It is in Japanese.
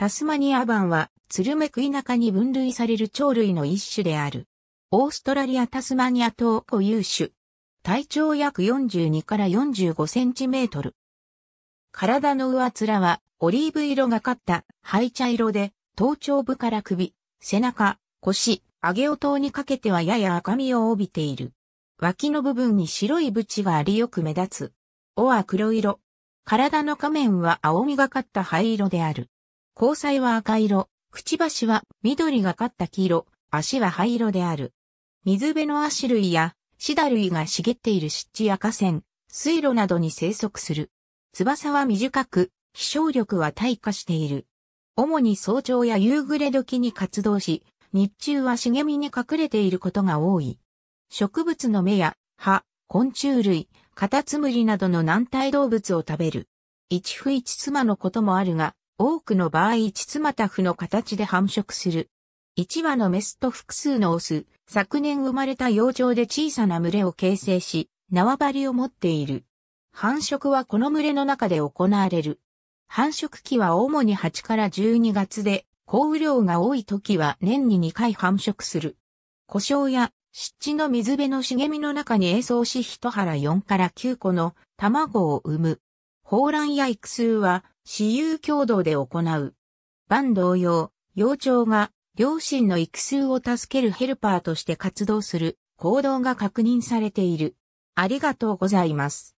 タスマニア版は、ツルメクイナに分類される鳥類の一種である。オーストラリア・タスマニア島固有種。体長約42から45センチメートル。体の上面はオリーブ色がかった灰茶色で、頭頂部から首、背中、腰、上尾頭にかけてはやや赤みを帯びている。脇の部分に白い縁がありよく目立つ。尾は黒色。体の下面は青みがかった灰色である。交際は赤色、くちばしは緑がかった黄色、足は灰色である。水辺の足類やシダ類が茂っている湿地や河川、水路などに生息する。翼は短く、飛翔力は退化している。主に早朝や夕暮れ時に活動し、日中は茂みに隠れていることが多い。植物の芽や葉、昆虫類、カタツムリなどの軟体動物を食べる。一夫一妻のこともあるが、多くの場合チツマタフの形で繁殖する。一羽のメスと複数のオス、昨年生まれた幼鳥で小さな群れを形成し、縄張りを持っている。繁殖はこの群れの中で行われる。繁殖期は主に8から12月で、降雨量が多い時は年に2回繁殖する。故障や湿地の水辺の茂みの中に栄装し一腹4から9個の卵を産む。放卵や育数は私有共同で行う。万同様、幼鳥が両親の育数を助けるヘルパーとして活動する行動が確認されている。ありがとうございます。